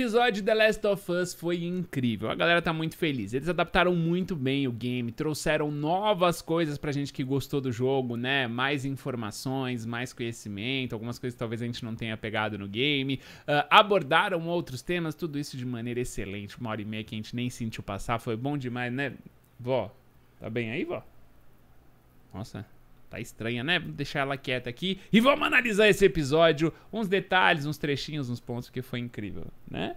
episódio de The Last of Us foi incrível. A galera tá muito feliz. Eles adaptaram muito bem o game, trouxeram novas coisas pra gente que gostou do jogo, né? Mais informações, mais conhecimento, algumas coisas que talvez a gente não tenha pegado no game. Uh, abordaram outros temas, tudo isso de maneira excelente. Uma hora e meia que a gente nem sentiu passar, foi bom demais, né? Vó, tá bem aí, vó? Nossa, Tá estranha, né? Vamos deixar ela quieta aqui e vamos analisar esse episódio, uns detalhes, uns trechinhos, uns pontos, que foi incrível, né?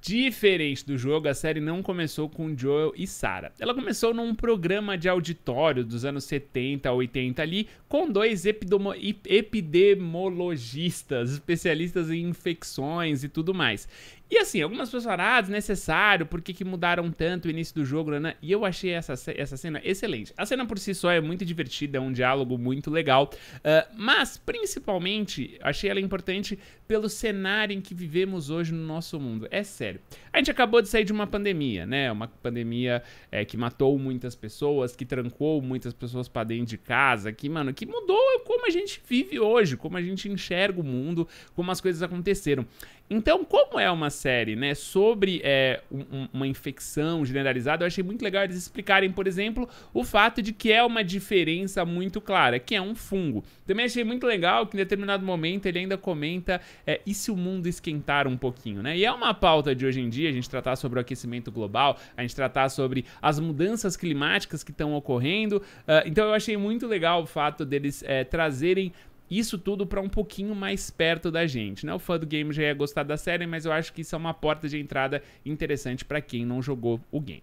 Diferente do jogo, a série não começou com Joel e Sarah. Ela começou num programa de auditório dos anos 70 a 80 ali, com dois epidemologistas, especialistas em infecções e tudo mais. E assim, algumas pessoas falaram, ah, desnecessário, por que, que mudaram tanto o início do jogo, né? E eu achei essa, essa cena excelente. A cena por si só é muito divertida, é um diálogo muito legal, uh, mas principalmente achei ela importante pelo cenário em que vivemos hoje no nosso mundo. É sério. A gente acabou de sair de uma pandemia, né? Uma pandemia é, que matou muitas pessoas, que trancou muitas pessoas para dentro de casa, que, mano, que mudou como a gente vive hoje, como a gente enxerga o mundo, como as coisas aconteceram. Então, como é uma série né, sobre é, um, uma infecção generalizada, eu achei muito legal eles explicarem, por exemplo, o fato de que é uma diferença muito clara, que é um fungo. Também achei muito legal que em determinado momento ele ainda comenta é, e se o mundo esquentar um pouquinho, né? E é uma pauta de hoje em dia, a gente tratar sobre o aquecimento global, a gente tratar sobre as mudanças climáticas que estão ocorrendo. Uh, então eu achei muito legal o fato deles é, trazerem isso tudo para um pouquinho mais perto da gente, né? O fã do game já ia gostar da série, mas eu acho que isso é uma porta de entrada interessante para quem não jogou o game.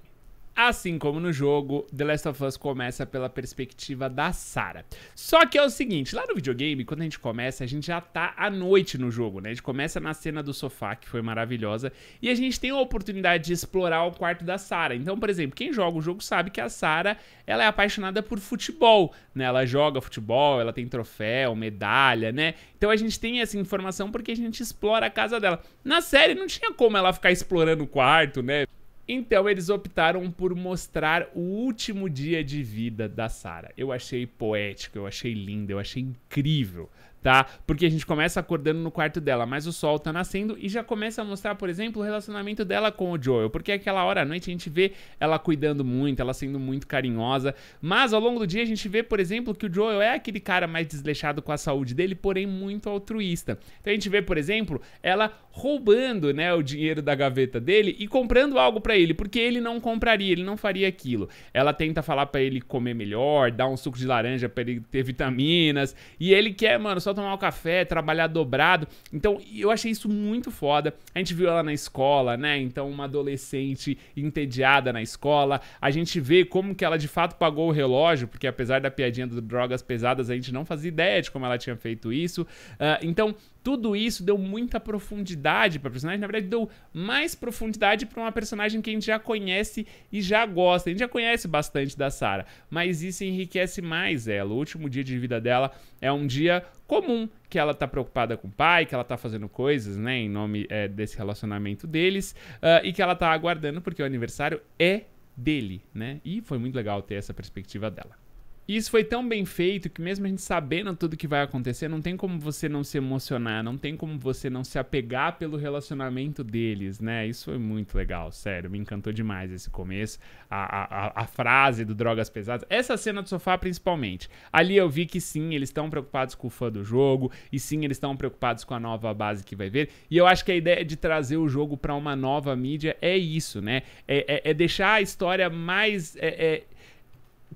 Assim como no jogo, The Last of Us começa pela perspectiva da Sarah. Só que é o seguinte, lá no videogame, quando a gente começa, a gente já tá à noite no jogo, né? A gente começa na cena do sofá, que foi maravilhosa, e a gente tem a oportunidade de explorar o quarto da Sarah. Então, por exemplo, quem joga o jogo sabe que a Sarah, ela é apaixonada por futebol, né? Ela joga futebol, ela tem troféu, medalha, né? Então a gente tem essa informação porque a gente explora a casa dela. Na série não tinha como ela ficar explorando o quarto, né? Então eles optaram por mostrar o último dia de vida da Sara. Eu achei poético, eu achei lindo, eu achei incrível, tá? Porque a gente começa acordando no quarto dela, mas o sol tá nascendo e já começa a mostrar, por exemplo, o relacionamento dela com o Joel, porque aquela hora à noite a gente vê ela cuidando muito, ela sendo muito carinhosa, mas ao longo do dia a gente vê, por exemplo, que o Joel é aquele cara mais desleixado com a saúde dele, porém muito altruísta. Então a gente vê, por exemplo, ela roubando, né, o dinheiro da gaveta dele e comprando algo para ele, porque ele não compraria, ele não faria aquilo. Ela tenta falar para ele comer melhor, dar um suco de laranja para ele ter vitaminas, e ele quer, mano, só tomar o um café, trabalhar dobrado. Então, eu achei isso muito foda. A gente viu ela na escola, né? Então, uma adolescente entediada na escola. A gente vê como que ela de fato pagou o relógio, porque apesar da piadinha do drogas pesadas, a gente não fazia ideia de como ela tinha feito isso. Uh, então, tudo isso deu muita profundidade para personagem. Na verdade, deu mais profundidade para uma personagem que a gente já conhece e já gosta. A gente já conhece bastante da Sarah, mas isso enriquece mais ela. O último dia de vida dela é um dia comum que ela tá preocupada com o pai, que ela tá fazendo coisas, né, em nome é, desse relacionamento deles, uh, e que ela tá aguardando porque o aniversário é dele, né? E foi muito legal ter essa perspectiva dela. E isso foi tão bem feito que mesmo a gente sabendo tudo que vai acontecer, não tem como você não se emocionar, não tem como você não se apegar pelo relacionamento deles, né? Isso foi muito legal, sério, me encantou demais esse começo, a, a, a frase do Drogas Pesadas, essa cena do sofá principalmente. Ali eu vi que sim, eles estão preocupados com o fã do jogo, e sim, eles estão preocupados com a nova base que vai ver, e eu acho que a ideia de trazer o jogo para uma nova mídia é isso, né? É, é, é deixar a história mais... É, é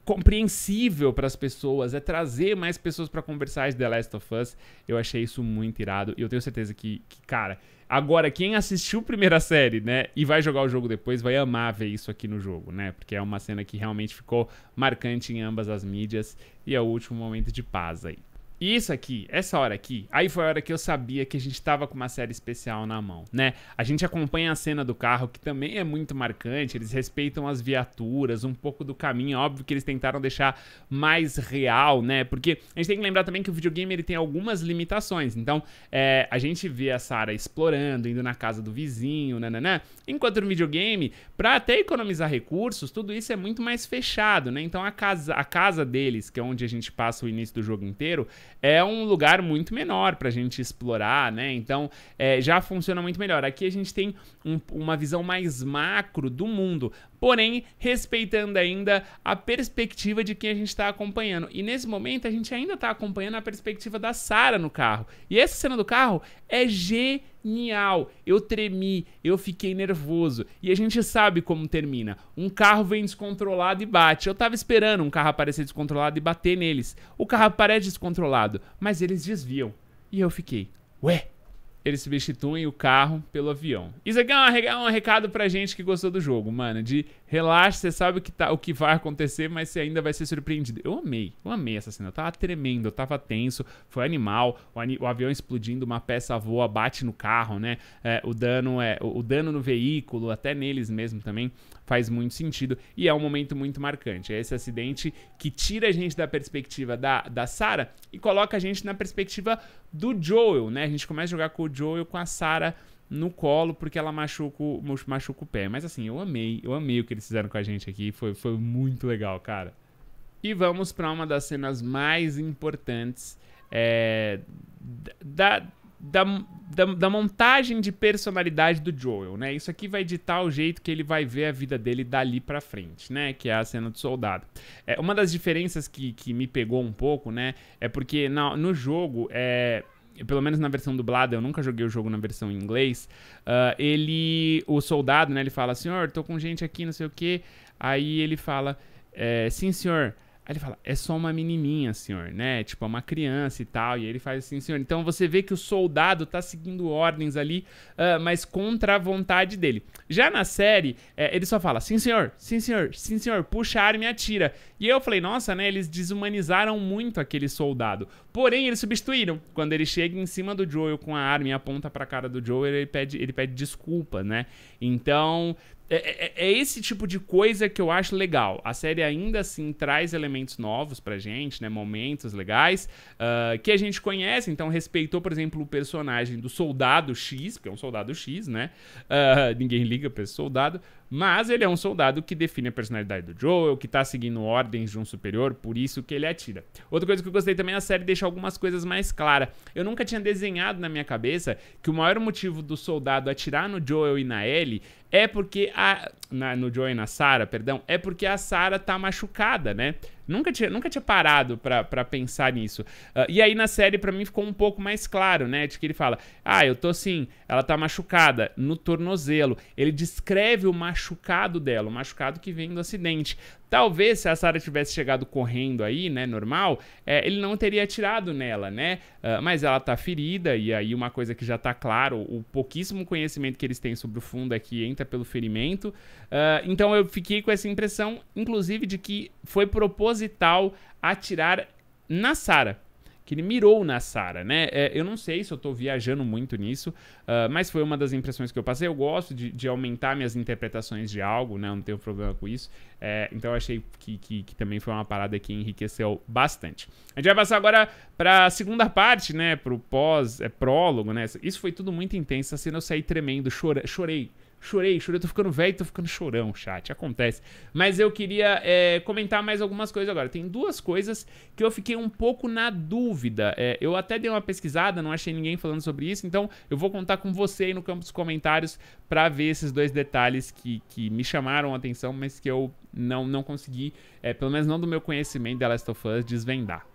compreensível para as pessoas, é trazer mais pessoas para conversar de The Last of Us. Eu achei isso muito irado e eu tenho certeza que, que, cara, agora quem assistiu a primeira série, né, e vai jogar o jogo depois, vai amar ver isso aqui no jogo, né? Porque é uma cena que realmente ficou marcante em ambas as mídias e é o último momento de paz aí isso aqui, essa hora aqui, aí foi a hora que eu sabia que a gente estava com uma série especial na mão, né? A gente acompanha a cena do carro, que também é muito marcante, eles respeitam as viaturas, um pouco do caminho, óbvio que eles tentaram deixar mais real, né? Porque a gente tem que lembrar também que o videogame ele tem algumas limitações, então é, a gente vê a Sarah explorando, indo na casa do vizinho, nananã, né, né, né? enquanto no videogame, para até economizar recursos, tudo isso é muito mais fechado, né? Então a casa, a casa deles, que é onde a gente passa o início do jogo inteiro, é um lugar muito menor para a gente explorar, né? Então é, já funciona muito melhor. Aqui a gente tem um, uma visão mais macro do mundo, porém respeitando ainda a perspectiva de quem a gente está acompanhando. E nesse momento a gente ainda está acompanhando a perspectiva da Sara no carro. E essa cena do carro é genial Niau, eu tremi, eu fiquei nervoso. E a gente sabe como termina. Um carro vem descontrolado e bate. Eu tava esperando um carro aparecer descontrolado e bater neles. O carro aparece descontrolado, mas eles desviam. E eu fiquei, ué? Eles substituem o carro pelo avião. Isso aqui é um recado pra gente que gostou do jogo, mano, de Relaxa, você sabe o que, tá, o que vai acontecer, mas você ainda vai ser surpreendido. Eu amei, eu amei essa cena. Eu tava tremendo, eu tava tenso, foi animal. O, o avião explodindo, uma peça voa, bate no carro, né? É, o dano é o, o dano no veículo, até neles mesmo também, faz muito sentido. E é um momento muito marcante. É esse acidente que tira a gente da perspectiva da, da Sarah e coloca a gente na perspectiva do Joel, né? A gente começa a jogar com o Joel, com a Sarah no colo porque ela machuca, machuca o pé. Mas assim, eu amei, eu amei o que eles fizeram com a gente aqui, foi, foi muito legal, cara. E vamos para uma das cenas mais importantes é, da, da, da, da, montagem de personalidade do Joel, né? Isso aqui vai ditar o jeito que ele vai ver a vida dele dali pra frente, né? Que é a cena do soldado. É, uma das diferenças que, que me pegou um pouco, né? É porque na, no jogo, é, pelo menos na versão dublada, eu nunca joguei o jogo na versão em inglês. Uh, ele, o soldado, né, ele fala: Senhor, tô com gente aqui, não sei o quê. Aí ele fala: é, Sim, senhor, Aí ele fala, é só uma menininha, senhor, né? Tipo, é uma criança e tal. E ele faz assim, senhor. Então você vê que o soldado tá seguindo ordens ali, uh, mas contra a vontade dele. Já na série, é, ele só fala, sim, senhor, sim, senhor, sim, senhor, puxa a arma e atira. E eu falei, nossa, né? Eles desumanizaram muito aquele soldado. Porém, eles substituíram. Quando ele chega em cima do Joel com a arma e aponta pra cara do Joel, ele pede, ele pede desculpa, né? Então, é, é, é, é, esse tipo de coisa que eu acho legal. A série ainda assim traz elementos novos pra gente, né? Momentos legais uh, que a gente conhece. Então, respeitou, por exemplo, o personagem do Soldado X, que é um Soldado X, né? Uh, ninguém liga pra esse soldado. Mas ele é um soldado que define a personalidade do Joel, que tá seguindo ordens de um superior, por isso que ele atira. Outra coisa que eu gostei também, a série deixa algumas coisas mais claras. Eu nunca tinha desenhado na minha cabeça que o maior motivo do soldado atirar no Joel e na Ellie é porque a. Na, no Joel e na Sarah, perdão, é porque a Sarah tá machucada, né? Nunca tinha, nunca tinha parado para pensar nisso. Uh, e aí na série para mim ficou um pouco mais claro, né? De que ele fala: "Ah, eu tô assim, ela tá machucada no tornozelo". Ele descreve o machucado dela, o machucado que vem do acidente. Talvez se a Sara tivesse chegado correndo aí, né, normal, é, ele não teria atirado nela, né? Uh, mas ela tá ferida e aí uma coisa que já tá claro, o pouquíssimo conhecimento que eles têm sobre o fundo aqui entra pelo ferimento. Uh, então eu fiquei com essa impressão, inclusive, de que foi proposital atirar na Sara que ele mirou na Sara, né? É, eu não sei se eu tô viajando muito nisso, uh, mas foi uma das impressões que eu passei. Eu gosto de, de aumentar minhas interpretações de algo, né? Eu não tenho problema com isso. É, então eu achei que, que, que, também foi uma parada que enriqueceu bastante. A gente vai passar agora pra segunda parte, né? Pro pós-prólogo, é, né? Isso foi tudo muito intenso. A assim, cena eu saí tremendo, chora, chorei Chorei, chorei, tô ficando velho, tô ficando chorão, chat, acontece. Mas eu queria é, comentar mais algumas coisas agora. Tem duas coisas que eu fiquei um pouco na dúvida. É, eu até dei uma pesquisada, não achei ninguém falando sobre isso, então eu vou contar com você aí no campo dos comentários para ver esses dois detalhes que, que me chamaram a atenção, mas que eu não, não consegui, é, pelo menos não do meu conhecimento da Last of Us, desvendar.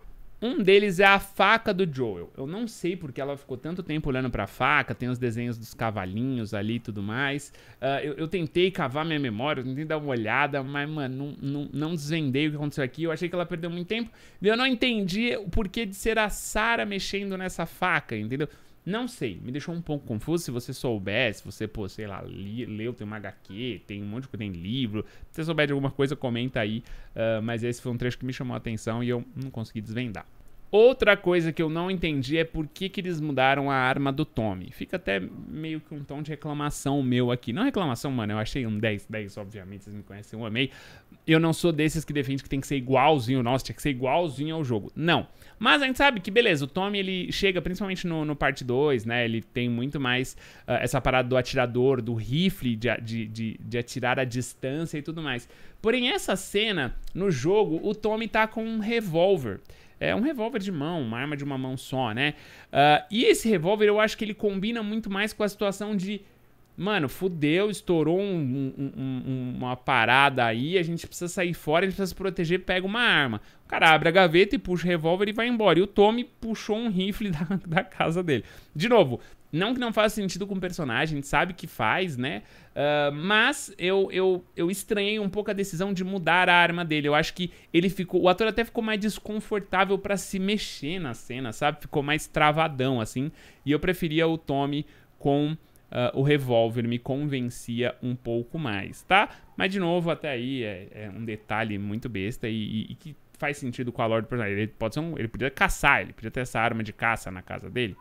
Um deles é a faca do Joel. Eu não sei porque ela ficou tanto tempo olhando pra faca, tem os desenhos dos cavalinhos ali e tudo mais. Uh, eu, eu, tentei cavar minha memória, tentei dar uma olhada, mas, mano, não, não, não desvendei o que aconteceu aqui. Eu achei que ela perdeu muito tempo. E eu não entendi o porquê de ser a Sarah mexendo nessa faca, entendeu? Não sei, me deixou um pouco confuso. Se você souber, se você, pô, sei lá, li, leu, tem uma HQ, tem um monte de coisa, tem livro. Se você souber de alguma coisa, comenta aí. Uh, mas esse foi um trecho que me chamou a atenção e eu não consegui desvendar. Outra coisa que eu não entendi é por que, que eles mudaram a arma do Tommy. Fica até meio que um tom de reclamação meu aqui. Não reclamação, mano, eu achei um 10, 10, obviamente, vocês me conhecem, eu amei. Eu não sou desses que defende que tem que ser igualzinho, nossa, tinha que ser igualzinho ao jogo. Não. Mas a gente sabe que, beleza, o Tommy, ele chega, principalmente no, no parte 2, né, ele tem muito mais uh, essa parada do atirador, do rifle, de, de, de, de atirar à distância e tudo mais. Porém, essa cena, no jogo, o Tommy tá com um revólver. É um revólver de mão, uma arma de uma mão só, né? Uh, e esse revólver eu acho que ele combina muito mais com a situação de. Mano, fudeu, estourou um, um, um, uma parada aí, a gente precisa sair fora, a gente precisa se proteger, pega uma arma. O cara abre a gaveta e puxa o revólver e vai embora. E o Tommy puxou um rifle da, da casa dele. De novo, não que não faça sentido com o personagem, a gente sabe que faz, né? Uh, mas eu, eu, eu estranhei um pouco a decisão de mudar a arma dele. Eu acho que ele ficou. O ator até ficou mais desconfortável para se mexer na cena, sabe? Ficou mais travadão, assim. E eu preferia o Tommy com Uh, o revólver me convencia um pouco mais, tá? Mas, de novo, até aí é, é um detalhe muito besta e, e, e, que faz sentido com a lore do personagem. Ele, pode ser um, ele podia caçar, ele podia ter essa arma de caça na casa dele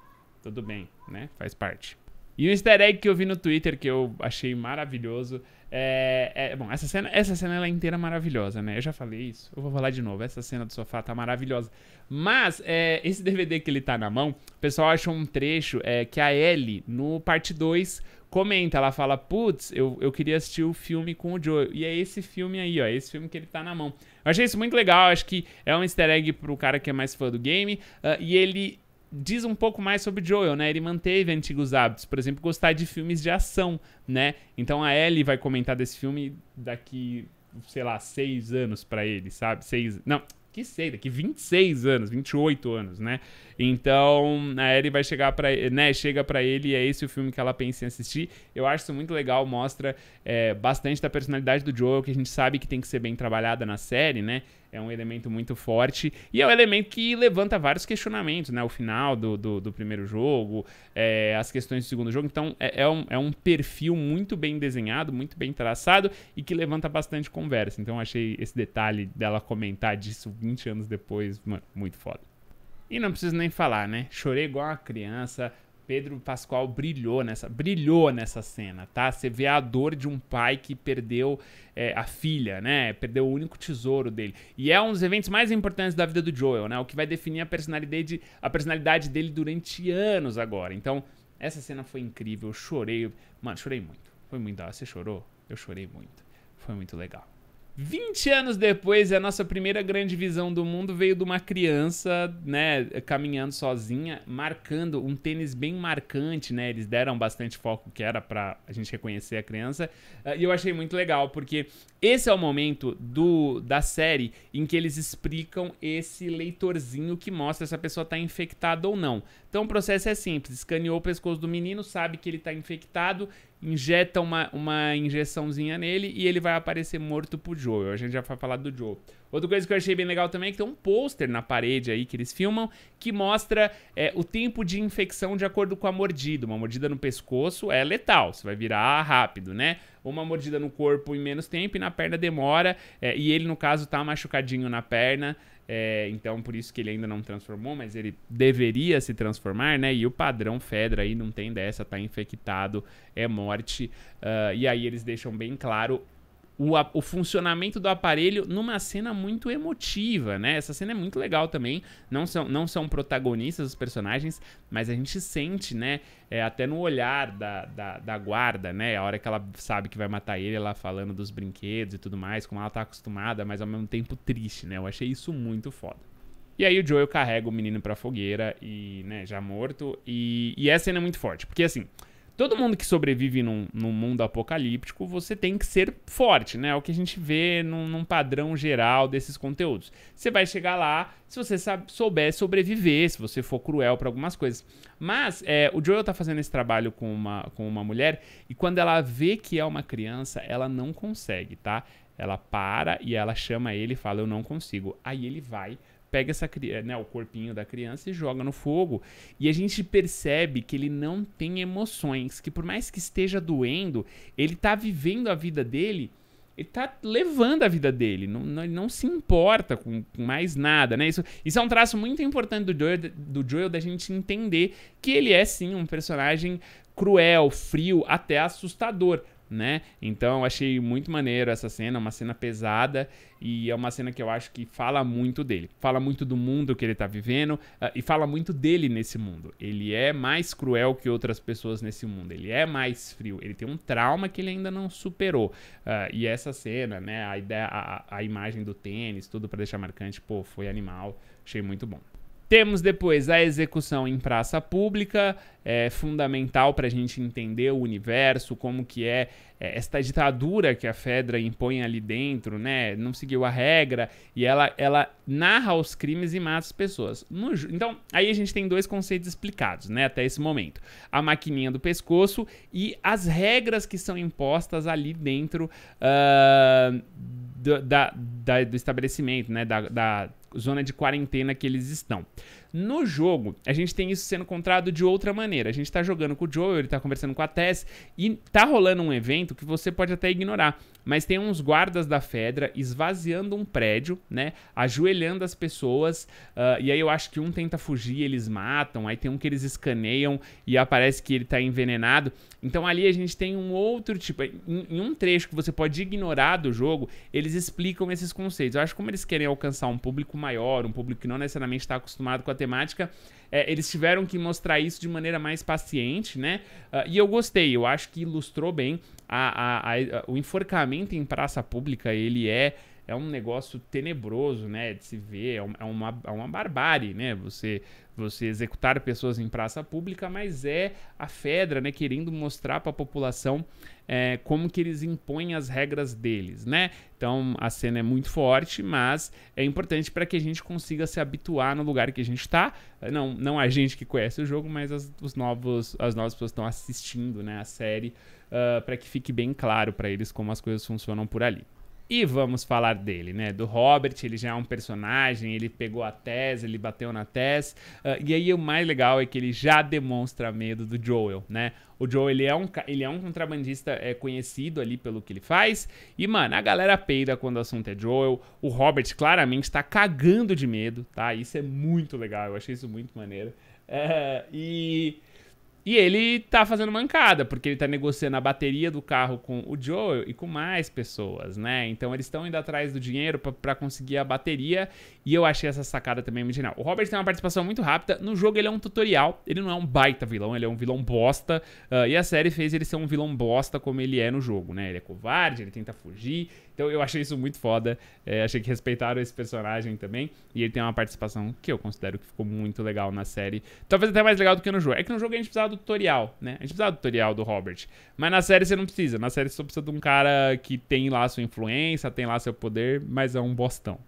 tudo bem, né? Faz parte. E um easter egg que eu vi no Twitter que eu achei maravilhoso é, é, bom, essa cena, essa cena ela é inteira maravilhosa, né? Eu já falei isso, eu vou falar de novo. Essa cena do sofá tá maravilhosa. Mas é, esse DVD que ele tá na mão, o pessoal achou um trecho é, que a Ellie, no parte 2, comenta. Ela fala: Putz, eu, eu queria assistir o filme com o Joe. E é esse filme aí, ó. É esse filme que ele tá na mão. Eu achei isso muito legal. Acho que é um easter egg pro cara que é mais fã do game. Uh, e ele diz um pouco mais sobre Joel, né? Ele manteve antigos hábitos, por exemplo, gostar de filmes de ação, né? Então a Ellie vai comentar desse filme daqui, sei lá, seis anos para ele, sabe? Seis, não, que sei, daqui 26 anos, 28 anos, né? Então, a Ellie vai chegar para, né, chega para ele e é esse o filme que ela pensa em assistir. Eu acho isso muito legal, mostra é, bastante da personalidade do Joel, que a gente sabe que tem que ser bem trabalhada na série, né? É um elemento muito forte e é um elemento que levanta vários questionamentos, né? O final do, do, do primeiro jogo, é, as questões do segundo jogo. Então, é, é, um, é um perfil muito bem desenhado, muito bem traçado e que levanta bastante conversa. Então, achei esse detalhe dela comentar disso 20 anos depois, mano, muito foda. E não preciso nem falar, né? Chorei igual uma criança. Pedro Pascoal brilhou nessa, brilhou nessa cena, tá? Você vê a dor de um pai que perdeu é, a filha, né? Perdeu o único tesouro dele. E é um dos eventos mais importantes da vida do Joel, né? O que vai definir a personalidade, a personalidade dele durante anos agora. Então, essa cena foi incrível. Eu chorei, mano, chorei muito. Foi muito da Você chorou? Eu chorei muito. Foi muito legal. 20 anos depois, a nossa primeira grande visão do mundo veio de uma criança, né, caminhando sozinha, marcando um tênis bem marcante, né? Eles deram bastante foco que era para a gente reconhecer a criança. Ah, e eu achei muito legal, porque esse é o momento do da série em que eles explicam esse leitorzinho que mostra se a pessoa está infectada ou não. Então o processo é simples, escaneou o pescoço do menino, sabe que ele está infectado, injeta uma, uma injeçãozinha nele e ele vai aparecer morto pro Joe. A gente já vai falar do Joe. Outra coisa que eu achei bem legal também é que tem um pôster na parede aí que eles filmam que mostra é, o tempo de infecção de acordo com a mordida. Uma mordida no pescoço é letal, você vai virar rápido, né? Uma mordida no corpo em menos tempo e na perna demora. É, e ele, no caso, tá machucadinho na perna. É, então, por isso que ele ainda não transformou, mas ele deveria se transformar, né? E o padrão Fedra aí não tem dessa, tá infectado, é morte. Uh, e aí eles deixam bem claro o, o, funcionamento do aparelho numa cena muito emotiva, né? Essa cena é muito legal também. Não são, não são protagonistas os personagens, mas a gente sente, né? É, até no olhar da, da, da, guarda, né? A hora que ela sabe que vai matar ele, ela falando dos brinquedos e tudo mais, como ela tá acostumada, mas ao mesmo tempo triste, né? Eu achei isso muito foda. E aí o Joel carrega o menino pra fogueira e, né, já morto. E, e essa cena é muito forte, porque assim todo mundo que sobrevive num, num, mundo apocalíptico, você tem que ser forte, né? É o que a gente vê num, num padrão geral desses conteúdos. Você vai chegar lá se você sabe, souber sobreviver, se você for cruel para algumas coisas. Mas é, o Joel tá fazendo esse trabalho com uma, com uma mulher e quando ela vê que é uma criança, ela não consegue, tá? Ela para e ela chama ele e fala: Eu não consigo. Aí ele vai pega essa é, né, o corpinho da criança e joga no fogo. E a gente percebe que ele não tem emoções, que por mais que esteja doendo, ele tá vivendo a vida dele, ele tá levando a vida dele, não, não, ele não se importa com, com, mais nada, né? Isso, isso é um traço muito importante do Joel, do Joel, da gente entender que ele é sim um personagem cruel, frio, até assustador né? Então eu achei muito maneiro essa cena, uma cena pesada e é uma cena que eu acho que fala muito dele. Fala muito do mundo que ele tá vivendo uh, e fala muito dele nesse mundo. Ele é mais cruel que outras pessoas nesse mundo, ele é mais frio, ele tem um trauma que ele ainda não superou. Uh, e essa cena, né, a, ideia, a, a imagem do tênis, tudo para deixar marcante, pô, foi animal, achei muito bom. Temos depois a execução em praça pública, é fundamental para a gente entender o universo, como que é, é, esta ditadura que a Fedra impõe ali dentro, né? Não seguiu a regra e ela, ela narra os crimes e mata as pessoas. No, então, aí a gente tem dois conceitos explicados, né? Até esse momento. A maquininha do pescoço e as regras que são impostas ali dentro uh, do, da, da, do estabelecimento, né? Da, da zona de quarentena que eles estão. No jogo, a gente tem isso sendo encontrado de outra maneira. A gente tá jogando com o Joel, ele tá conversando com a Tess e tá rolando um evento que você pode até ignorar, mas tem uns guardas da Fedra esvaziando um prédio, né, ajoelhando as pessoas, uh, e aí eu acho que um tenta fugir, eles matam, aí tem um que eles escaneiam e aparece que ele tá envenenado. Então ali a gente tem um outro tipo, em, em um trecho que você pode ignorar do jogo, eles explicam esses conceitos. Eu acho que como eles querem alcançar um público público maior, um público que não necessariamente está acostumado com a temática, é, eles tiveram que mostrar isso de maneira mais paciente, né? Uh, e eu gostei, eu acho que ilustrou bem a, a, a, o enforcamento em praça pública, ele é é um negócio tenebroso, né, de se ver, é, é uma, é uma barbárie, né, você, você executar pessoas em praça pública, mas é a Fedra, né, querendo mostrar para a população é, como que eles impõem as regras deles, né, então a cena é muito forte, mas é importante para que a gente consiga se habituar no lugar que a gente está, não, não a gente que conhece o jogo, mas as, os novos, as novas pessoas estão assistindo, né, a série, uh, ah, para que fique bem claro para eles como as coisas funcionam por ali. E vamos falar dele, né? Do Robert, ele já é um personagem, ele pegou a Tess, ele bateu na Tess. Uh, ah, e aí o mais legal é que ele já demonstra medo do Joel, né? O Joel, ele é um, ele é um contrabandista é, conhecido ali pelo que ele faz. E, mano, a galera peida quando o assunto é Joel. O Robert claramente tá cagando de medo, tá? Isso é muito legal, eu achei isso muito maneiro. É, e... E ele tá fazendo mancada, porque ele tá negociando a bateria do carro com o Joel e com mais pessoas, né? Então eles estão indo atrás do dinheiro para conseguir a bateria. E eu achei essa sacada também muito genial. O Robert tem uma participação muito rápida. No jogo ele é um tutorial, ele não é um baita vilão, ele é um vilão bosta. Uh, e a série fez ele ser um vilão bosta como ele é no jogo, né? Ele é covarde, ele tenta fugir. Então eu achei isso muito foda. É, achei que respeitaram esse personagem também. E ele tem uma participação que eu considero que ficou muito legal na série. Talvez até mais legal do que no jogo. É que no jogo a gente precisava do do tutorial, né? A gente precisava do tutorial do Robert. Mas na série você não precisa. Na série você só precisa de um cara que tem lá sua influência, tem lá seu poder, mas é um bostão.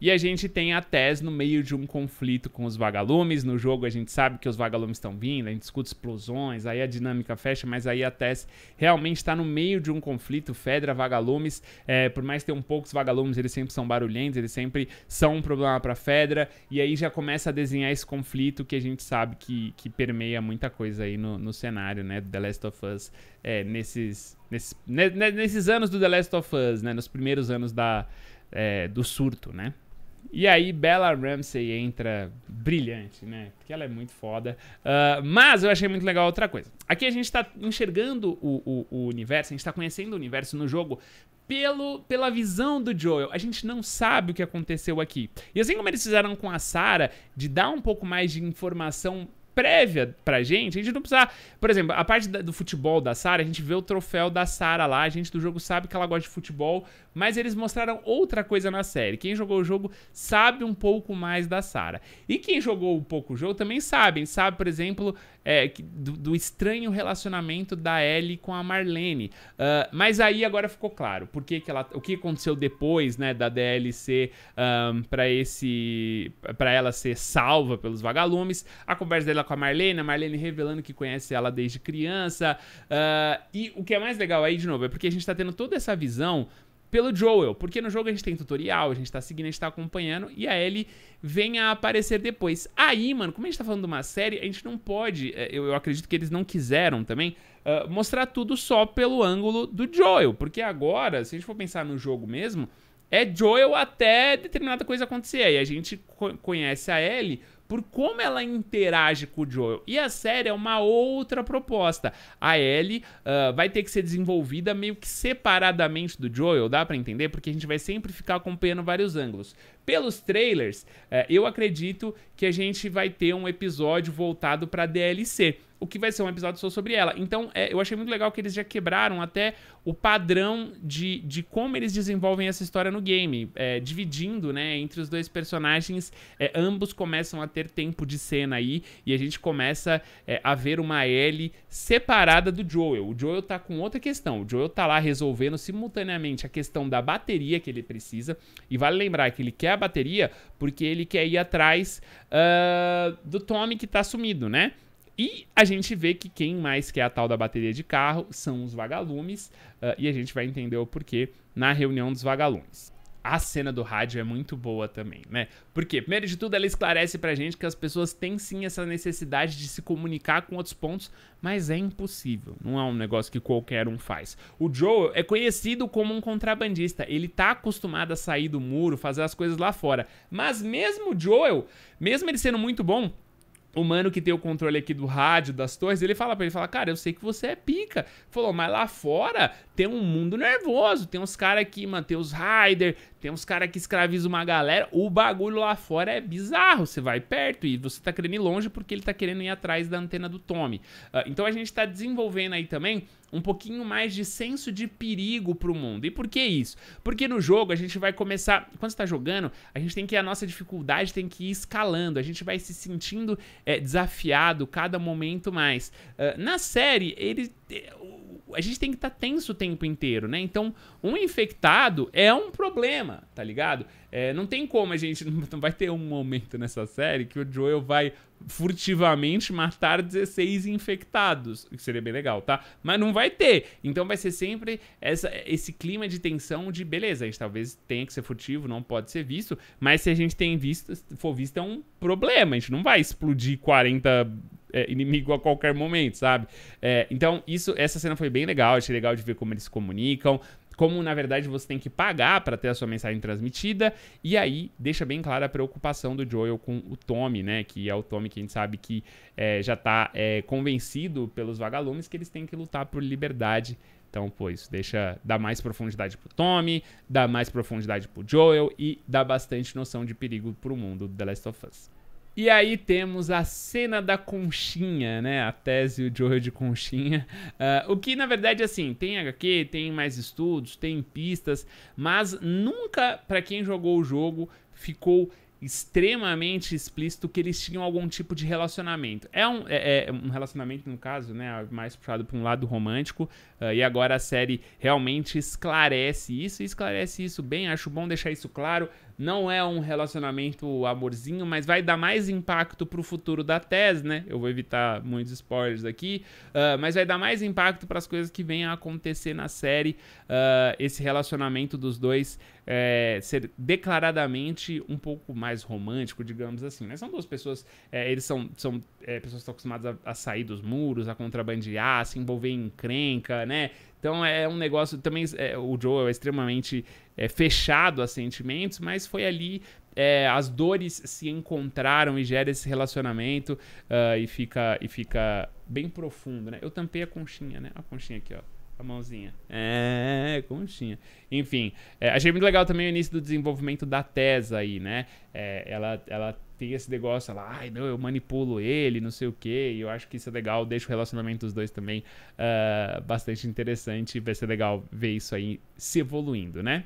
E a gente tem a Tess no meio de um conflito com os vagalumes. No jogo a gente sabe que os vagalumes estão vindo, a gente escuta explosões, aí a dinâmica fecha, mas aí a Tess realmente está no meio de um conflito. Fedra, vagalumes, é, por mais que tenham poucos vagalumes, eles sempre são barulhentos, eles sempre são um problema para Fedra. E aí já começa a desenhar esse conflito que a gente sabe que, que permeia muita coisa aí no, no cenário, né? The Last of Us, é, nesses, nesses, nesses anos do The Last of Us, né? Nos primeiros anos da, é, do surto, né? E aí Bella Ramsey entra brilhante, né? Porque ela é muito foda. Uh, mas eu achei muito legal outra coisa. Aqui a gente tá enxergando o, o, o universo, a gente tá conhecendo o universo no jogo pelo, pela visão do Joel. A gente não sabe o que aconteceu aqui. E assim como eles fizeram com a Sarah, de dar um pouco mais de informação prévia pra gente, a gente não precisa. Por exemplo, a parte da, do futebol da Sara, a gente vê o troféu da Sara lá, a gente do jogo sabe que ela gosta de futebol, mas eles mostraram outra coisa na série. Quem jogou o jogo sabe um pouco mais da Sara. E quem jogou um pouco o jogo também sabem, sabe, por exemplo, é, do, do, estranho relacionamento da Ellie com a Marlene. Uh, mas aí agora ficou claro por que, que ela, o que aconteceu depois, né, da DLC um, ah, para esse, para ela ser salva pelos vagalumes. A conversa dela com a Marlene, a Marlene revelando que conhece ela desde criança. Uh, e o que é mais legal aí, de novo, é porque a gente tá tendo toda essa visão pelo Joel, porque no jogo a gente tem tutorial, a gente tá seguindo, a gente tá acompanhando, e a Ellie vem a aparecer depois. Aí, mano, como a gente tá falando de uma série, a gente não pode, é, eu, eu acredito que eles não quiseram também, uh, mostrar tudo só pelo ângulo do Joel, porque agora, se a gente for pensar no jogo mesmo, é Joel até determinada coisa acontecer, e a gente conhece a Ellie por como ela interage com o Joel. E a série é uma outra proposta. A Ellie uh, vai ter que ser desenvolvida meio que separadamente do Joel, dá para entender? Porque a gente vai sempre ficar acompanhando vários ângulos. Pelos trailers, uh, eu acredito que a gente vai ter um episódio voltado para DLC o que vai ser um episódio só sobre ela. Então, é, eu achei muito legal que eles já quebraram até o padrão de, de como eles desenvolvem essa história no game, é, dividindo, né, entre os dois personagens. É, ambos começam a ter tempo de cena aí e a gente começa é, a ver uma Ellie separada do Joel. O Joel tá com outra questão. O Joel tá lá resolvendo simultaneamente a questão da bateria que ele precisa. E vale lembrar que ele quer a bateria porque ele quer ir atrás uh, do Tommy que tá sumido, né? E a gente vê que quem mais quer a tal da bateria de carro são os vagalumes, uh, e a gente vai entender o porquê na reunião dos vagalumes. A cena do rádio é muito boa também, né? Porque, primeiro de tudo, ela esclarece pra gente que as pessoas têm sim essa necessidade de se comunicar com outros pontos, mas é impossível. Não é um negócio que qualquer um faz. O Joe é conhecido como um contrabandista. Ele tá acostumado a sair do muro, fazer as coisas lá fora. Mas mesmo o Joel, mesmo ele sendo muito bom, o mano que tem o controle aqui do rádio, das torres, ele fala pra ele, fala, cara, eu sei que você é pica. Falou, mas lá fora tem um mundo nervoso, tem uns caras que, mano, os Raider, tem uns caras que escravizam uma galera. O bagulho lá fora é bizarro, você vai perto e você tá querendo ir longe porque ele tá querendo ir atrás da antena do Tommy. Uh, então a gente tá desenvolvendo aí também um pouquinho mais de senso de perigo pro mundo. E por que isso? Porque no jogo a gente vai começar. Quando você tá jogando, a gente tem que. A nossa dificuldade tem que ir escalando. A gente vai se sentindo é, desafiado cada momento mais. Uh, na série, ele eh, a gente tem que estar tá tenso o tempo inteiro, né? Então, um infectado é um problema, tá ligado? É, não tem como a gente. Não vai ter um momento nessa série que o Joel vai furtivamente matar 16 infectados. O que seria bem legal, tá? Mas não vai ter. Então vai ser sempre essa, esse clima de tensão de beleza. A gente talvez tenha que ser furtivo, não pode ser visto. Mas se a gente tem visto, for visto, é um problema. A gente não vai explodir 40 é, inimigo a qualquer momento, sabe? É, então, isso, essa cena foi bem legal, achei legal de ver como eles se comunicam como na verdade você tem que pagar para ter a sua mensagem transmitida, e aí deixa bem clara a preocupação do Joel com o Tommy, né? Que é o Tommy que a gente sabe que é, já está é, convencido pelos vagalumes que eles têm que lutar por liberdade. Então, pô, isso deixa, dá mais profundidade pro Tommy, dá mais profundidade pro Joel e dá bastante noção de perigo pro mundo do The Last of Us. E aí temos a cena da conchinha, né? A tese de Joe de conchinha. Uh, o que, na verdade, assim, tem HQ, tem mais estudos, tem pistas, mas nunca, para quem jogou o jogo, ficou extremamente explícito que eles tinham algum tipo de relacionamento. É um, é, é um relacionamento, no caso, né, mais puxado para um lado romântico, uh, e agora a série realmente esclarece isso, e esclarece isso bem, acho bom deixar isso claro, não é um relacionamento amorzinho, mas vai dar mais impacto pro futuro da tese, né? Eu vou evitar muitos spoilers aqui, uh, mas vai dar mais impacto para as coisas que venham a acontecer na série. Uh, esse relacionamento dos dois é, ser declaradamente um pouco mais romântico, digamos assim. Né? São duas pessoas, é, eles são, são é, pessoas que estão acostumadas a, a, sair dos muros, a contrabandear, a se envolver em encrenca, né? Então é um negócio também. É, o Joel é extremamente é, fechado a sentimentos, mas foi ali. É, as dores se encontraram e gera esse relacionamento uh, e, fica, e fica bem profundo, né? Eu tampei a conchinha, né? A conchinha aqui, ó a mãozinha. É, conchinha. Enfim, é, achei muito legal também o início do desenvolvimento da Tesa aí, né? É, ela, ela tem esse negócio lá, ai não, eu manipulo ele, não sei o que, e eu acho que isso é legal, deixa o relacionamento dos dois também uh, bastante interessante, vai ser legal ver isso aí se evoluindo, né?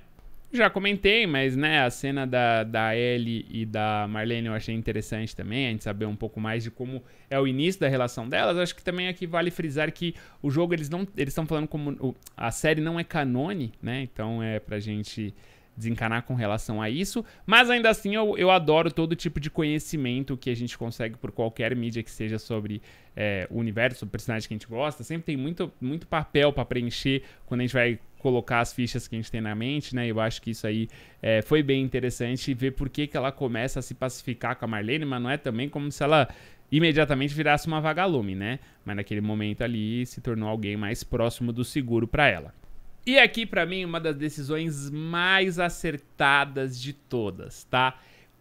Já comentei, mas né, a cena da, da Ellie e da Marlene eu achei interessante também, a gente saber um pouco mais de como é o início da relação delas. Acho que também aqui vale frisar que o jogo eles não eles estão falando como a série não é canone, né? Então é pra gente desencanar com relação a isso. Mas ainda assim, eu, eu adoro todo tipo de conhecimento que a gente consegue por qualquer mídia que seja sobre é, o universo, sobre personagem que a gente gosta. Sempre tem muito, muito papel para preencher quando a gente vai colocar as fichas que a gente tem na mente, né? Eu acho que isso aí é, foi bem interessante ver por que, que ela começa a se pacificar com a Marlene, mas não é também como se ela imediatamente virasse uma vagalume, né? Mas naquele momento ali se tornou alguém mais próximo do seguro para ela. E aqui, para mim, uma das decisões mais acertadas de todas, tá?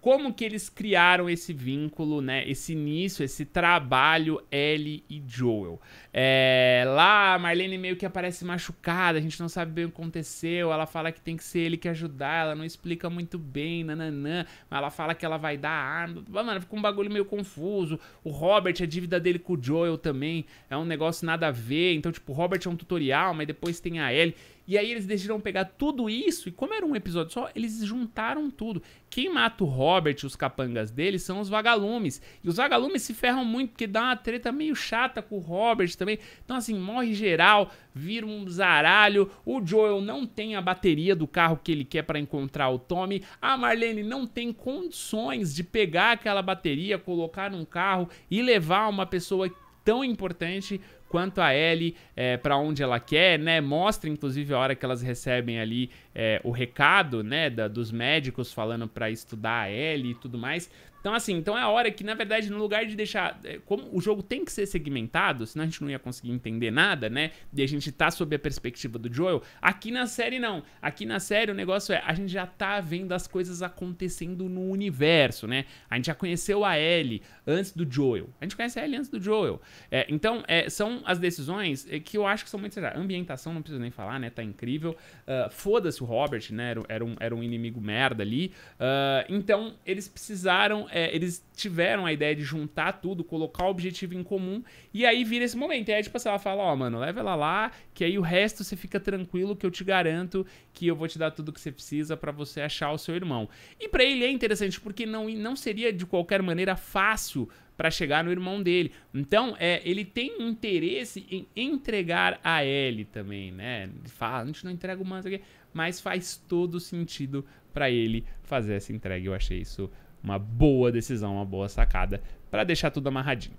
como que eles criaram esse vínculo, né? Esse início, esse trabalho Ellie e Joel. É, lá a Marlene meio que aparece machucada, a gente não sabe bem o que aconteceu. Ela fala que tem que ser ele que ajudar, ela não explica muito bem, nananã. Mas ela fala que ela vai dar arma. Mano, fica um bagulho meio confuso. O Robert, a dívida dele com o Joel também é um negócio nada a ver. Então, tipo, o Robert é um tutorial, mas depois tem a Ellie. E aí eles decidiram pegar tudo isso, e como era um episódio só, eles juntaram tudo. Quem mata o Robert e os capangas dele são os vagalumes. E os vagalumes se ferram muito, porque dá uma treta meio chata com o Robert também. Então, assim, morre geral, vira um zaralho. O Joel não tem a bateria do carro que ele quer para encontrar o Tommy. A Marlene não tem condições de pegar aquela bateria, colocar num carro e levar uma pessoa tão importante quanto a Ellie é, para onde ela quer, né? Mostra inclusive a hora que elas recebem ali é, o recado, né, da, dos médicos falando para estudar a Ellie e tudo mais. Então, assim, então é a hora que, na verdade, no lugar de deixar. É, como o jogo tem que ser segmentado, senão a gente não ia conseguir entender nada, né? E a gente tá sob a perspectiva do Joel. Aqui na série, não. Aqui na série, o negócio é: a gente já tá vendo as coisas acontecendo no universo, né? A gente já conheceu a Ellie antes do Joel. A gente conhece a Ellie antes do Joel. É, então, é, são as decisões é, que eu acho que são muito. A ambientação, não preciso nem falar, né? Tá incrível. Uh, Foda-se o Robert, né? Era, era, um, era um inimigo merda ali. Uh, então, eles precisaram é, eles tiveram a ideia de juntar tudo, colocar o objetivo em comum, e aí vira esse momento. E aí, tipo assim, ela fala, ó, oh, mano, leva ela lá, que aí o resto você fica tranquilo, que eu te garanto que eu vou te dar tudo que você precisa para você achar o seu irmão. E para ele é interessante, porque não, não seria de qualquer maneira fácil para chegar no irmão dele. Então, é, ele tem interesse em entregar a Ellie também, né? Ele fala, ah, a gente não entrega o manto aqui, mas faz todo sentido para ele fazer essa entrega. Eu achei isso uma boa decisão, uma boa sacada para deixar tudo amarradinho.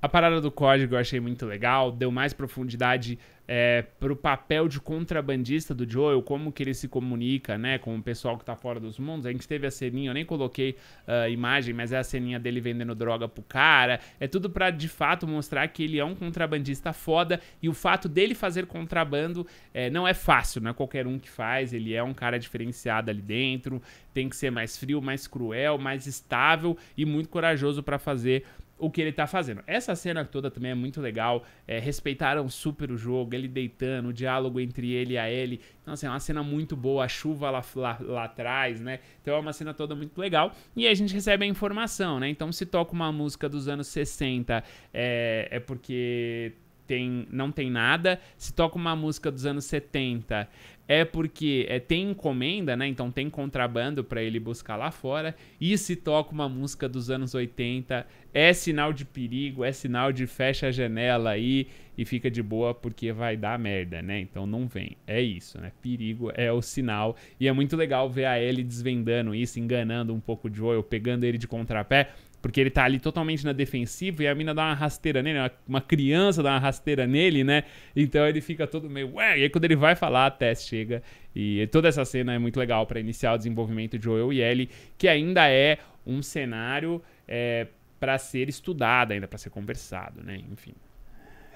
A parada do código eu achei muito legal, deu mais profundidade é, para o papel de contrabandista do Joel, como que ele se comunica, né, com o pessoal que está fora dos mundos. A gente teve a ceninha, eu nem coloquei a uh, imagem, mas é a ceninha dele vendendo droga pro cara. É tudo para de fato mostrar que ele é um contrabandista foda e o fato dele fazer contrabando é, não é fácil, não é qualquer um que faz. Ele é um cara diferenciado ali dentro, tem que ser mais frio, mais cruel, mais estável e muito corajoso para fazer o que ele tá fazendo. Essa cena toda também é muito legal. É, respeitaram super o jogo, ele deitando, o diálogo entre ele e a Ellie. Então, assim, é uma cena muito boa, a chuva lá, lá, lá atrás, né? Então é uma cena toda muito legal. E a gente recebe a informação, né? Então, se toca uma música dos anos 60, é, é porque tem, não tem nada. Se toca uma música dos anos 70, é porque é, tem encomenda, né? Então tem contrabando para ele buscar lá fora. E se toca uma música dos anos 80, é sinal de perigo, é sinal de fecha a janela aí e fica de boa porque vai dar merda, né? Então não vem. É isso, né? Perigo é o sinal. E é muito legal ver a Ellie desvendando isso, enganando um pouco o Joel, pegando ele de contrapé. Porque ele tá ali totalmente na defensiva e a mina dá uma rasteira nele, uma, uma criança dá uma rasteira nele, né? Então ele fica todo meio, ué, e aí quando ele vai falar, a Tess chega. E toda essa cena é muito legal para iniciar o desenvolvimento de Joel e Ellie, que ainda é um cenário é, para ser estudado, ainda para ser conversado, né? Enfim.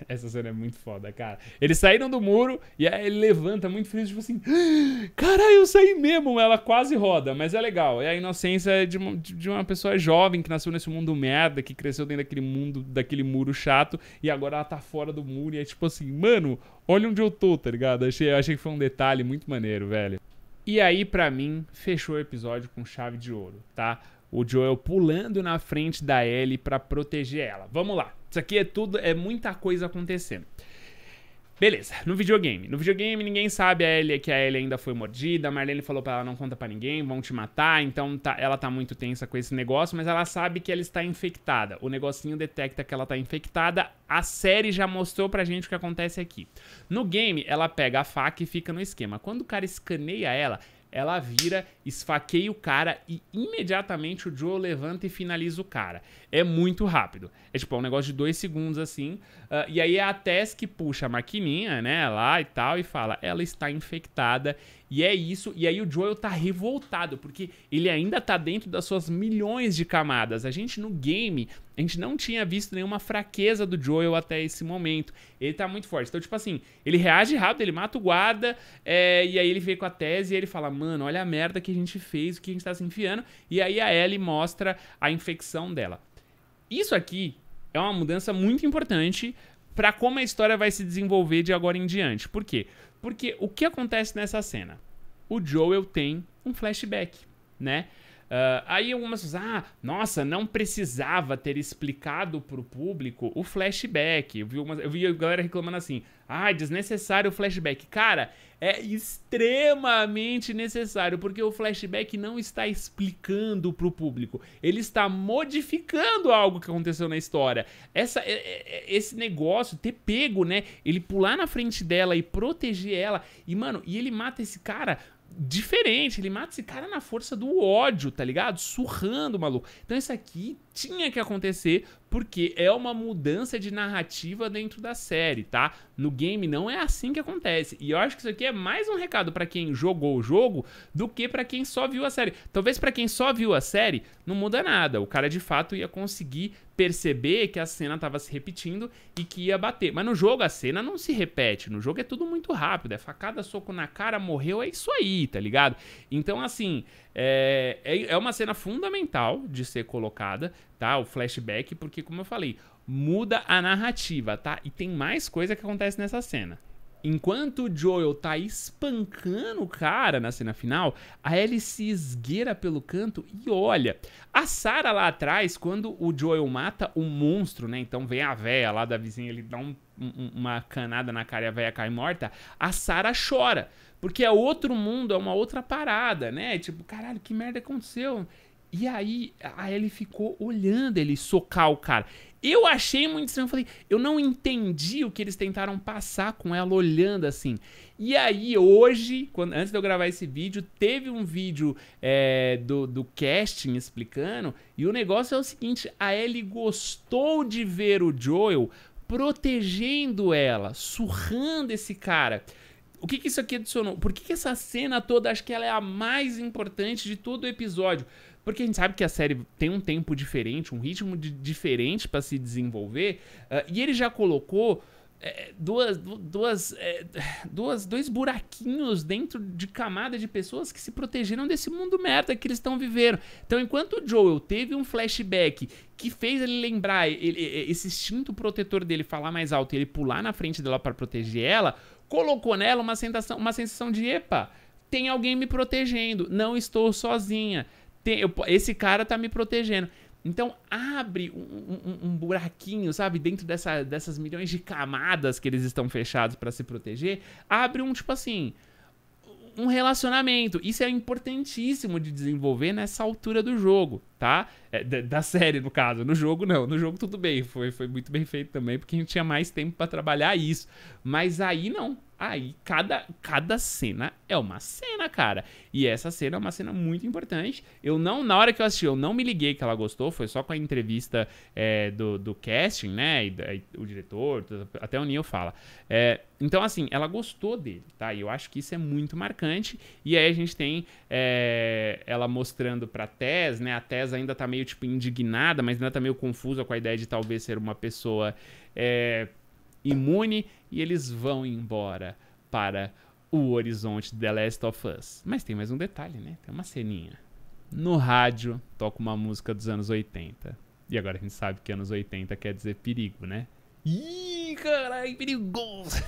Essa cena é muito foda, cara. Eles saíram do muro e aí ele levanta muito feliz, tipo assim: ah, Caralho, eu saí mesmo. Ela quase roda, mas é legal. É a inocência é de uma, de uma pessoa jovem que nasceu nesse mundo merda, que cresceu dentro daquele mundo, daquele muro chato e agora ela tá fora do muro. E é tipo assim: Mano, olha onde eu tô, tá ligado? achei, eu achei que foi um detalhe muito maneiro, velho. E aí, para mim, fechou o episódio com chave de ouro, tá? O Joel pulando na frente da Ellie para proteger ela. Vamos lá. Isso aqui é tudo, é muita coisa acontecendo. Beleza, no videogame. No videogame ninguém sabe a Ellie, que a Ellie ainda foi mordida. A Marlene falou pra ela não conta para ninguém, vão te matar. Então tá, ela tá muito tensa com esse negócio, mas ela sabe que ela está infectada. O negocinho detecta que ela tá infectada. A série já mostrou pra gente o que acontece aqui. No game, ela pega a faca e fica no esquema. Quando o cara escaneia ela, ela vira, esfaqueia o cara e imediatamente o Joe levanta e finaliza o cara. É muito rápido. É tipo, é um negócio de dois segundos assim. Uh, e aí é a Tess que puxa a maquininha, né, lá e tal, e fala: ela está infectada e é isso. E aí o Joel tá revoltado, porque ele ainda tá dentro das suas milhões de camadas. A gente no game, a gente não tinha visto nenhuma fraqueza do Joel até esse momento. Ele tá muito forte. Então, tipo assim, ele reage rápido, ele mata o guarda, é, e aí ele vem com a tese e ele fala: Mano, olha a merda que a gente fez, o que a gente tá se enfiando. E aí a Ellie mostra a infecção dela. Isso aqui é uma mudança muito importante para como a história vai se desenvolver de agora em diante. Por quê? Porque o que acontece nessa cena? O Joel tem um flashback, né? Uh, aí algumas pessoas, ah, nossa, não precisava ter explicado pro público o flashback. Eu vi, eu vi a galera reclamando assim, ah, desnecessário o flashback. Cara, é extremamente necessário, porque o flashback não está explicando pro público, ele está modificando algo que aconteceu na história. Essa, é, é, é, esse negócio, ter pego, né, ele pular na frente dela e proteger ela, e mano, e ele mata esse cara diferente. Ele mata esse cara na força do ódio, tá ligado? Surrando maluco. Então isso aqui tinha que acontecer porque é uma mudança de narrativa dentro da série, tá? No game não é assim que acontece. E eu acho que isso aqui é mais um recado para quem jogou o jogo do que para quem só viu a série. Talvez para quem só viu a série não muda nada. O cara de fato ia conseguir perceber que a cena estava se repetindo e que ia bater. Mas no jogo a cena não se repete, no jogo é tudo muito rápido, é facada, soco na cara, morreu, é isso aí, tá ligado? Então, assim, é, é, é uma cena fundamental de ser colocada, tá? O flashback, porque, como eu falei, muda a narrativa, tá? E tem mais coisa que acontece nessa cena. Enquanto o Joel tá espancando o cara na cena final, a Ellie se esgueira pelo canto e olha. A Sarah lá atrás, quando o Joel mata o monstro, né? Então vem a véia lá da vizinha, ele dá um, um, uma canada na cara e a véia cai morta. A Sarah chora, porque é outro mundo, é uma outra parada, né? Tipo, caralho, que merda aconteceu? E aí a Ellie ficou olhando ele socar o cara. Eu achei muito estranho. Falei, eu não entendi o que eles tentaram passar com ela olhando assim. E aí, hoje, quando, antes de eu gravar esse vídeo, teve um vídeo é, do, do casting explicando. E o negócio é o seguinte: a Ellie gostou de ver o Joel protegendo ela, surrando esse cara. O que, que isso aqui adicionou? Por que, que essa cena toda, acho que ela é a mais importante de todo o episódio? Porque a gente sabe que a série tem um tempo diferente, um ritmo de, diferente para se desenvolver, uh, e ele já colocou. É, duas, duas, é, duas, dois buraquinhos dentro de camada de pessoas que se protegeram desse mundo merda que eles estão vivendo. Então, enquanto o Joel teve um flashback que fez ele lembrar ele, esse instinto protetor dele falar mais alto e ele pular na frente dela para proteger ela, colocou nela uma sensação, uma sensação de: epa, tem alguém me protegendo, não estou sozinha. Tem, eu, esse cara tá me protegendo. Então abre um, um, um, buraquinho, sabe, dentro dessa, dessas milhões de camadas que eles estão fechados para se proteger, abre um tipo assim, um relacionamento. Isso é importantíssimo de desenvolver nessa altura do jogo, tá? É, da, da, série no caso, no jogo não, no jogo tudo bem, foi, foi muito bem feito também porque a gente tinha mais tempo para trabalhar isso, mas aí não. Aí cada, cada cena é uma cena, cara. E essa cena é uma cena muito importante. Eu não, na hora que eu assisti, eu não me liguei que ela gostou, foi só com a entrevista é, do, do casting, né? E, e, o diretor, até o Neil fala. É, então, assim, ela gostou dele, tá? E eu acho que isso é muito marcante. E aí a gente tem é, ela mostrando pra Tess, né? A Tess ainda tá meio, tipo, indignada, mas ainda tá meio confusa com a ideia de talvez ser uma pessoa. É, imune e eles vão embora para o horizonte de The Last of Us. Mas tem mais um detalhe, né? Tem uma ceninha. No rádio, toca uma música dos anos 80. E agora a gente sabe que anos 80 quer dizer perigo, né? Ih, caralho, perigoso!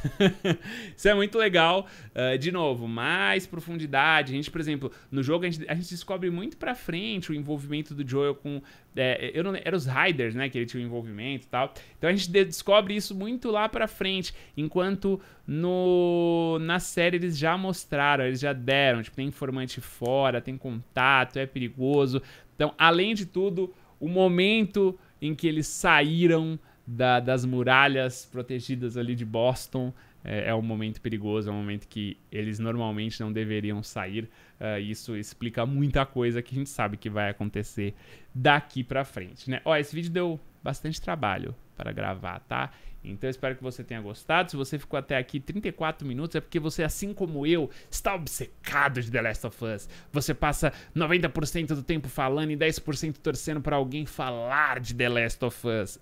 Isso é muito legal. Uh, de novo, mais profundidade. A gente, por exemplo, no jogo a gente, a gente descobre muito pra frente o envolvimento do Joel com. É, eu não, era os Riders, né? Que ele tinha o um envolvimento e tal. Então a gente descobre isso muito lá pra frente. Enquanto no, na série eles já mostraram, eles já deram. Tipo, tem informante fora, tem contato, é perigoso. Então, além de tudo, o momento em que eles saíram da, das muralhas protegidas ali de Boston. É, é, um momento perigoso, é um momento que eles normalmente não deveriam sair. Uh, isso explica muita coisa que a gente sabe que vai acontecer daqui para frente, né? Ó, esse vídeo deu bastante trabalho para gravar, tá? Então espero que você tenha gostado. Se você ficou até aqui 34 minutos, é porque você, assim como eu, está obcecado de The Last of Us. Você passa 90% do tempo falando e 10% torcendo para alguém falar de The Last of Us. se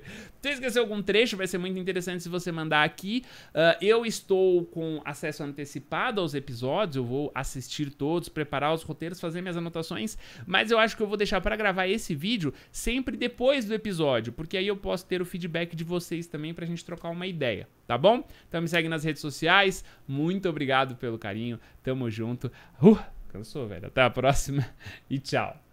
esqueceu algum trecho, vai ser muito interessante se você mandar aqui. Uh, eu estou com acesso antecipado aos episódios, eu vou assistir todos, preparar os roteiros, fazer minhas anotações, mas eu acho que eu vou deixar para gravar esse vídeo sempre depois do episódio, porque aí eu posso ter o feedback de vocês também também a gente trocar uma ideia, tá bom? Então me segue nas redes sociais. Muito obrigado pelo carinho. Tamo junto. Uh, cansou, velho. Até a próxima e tchau.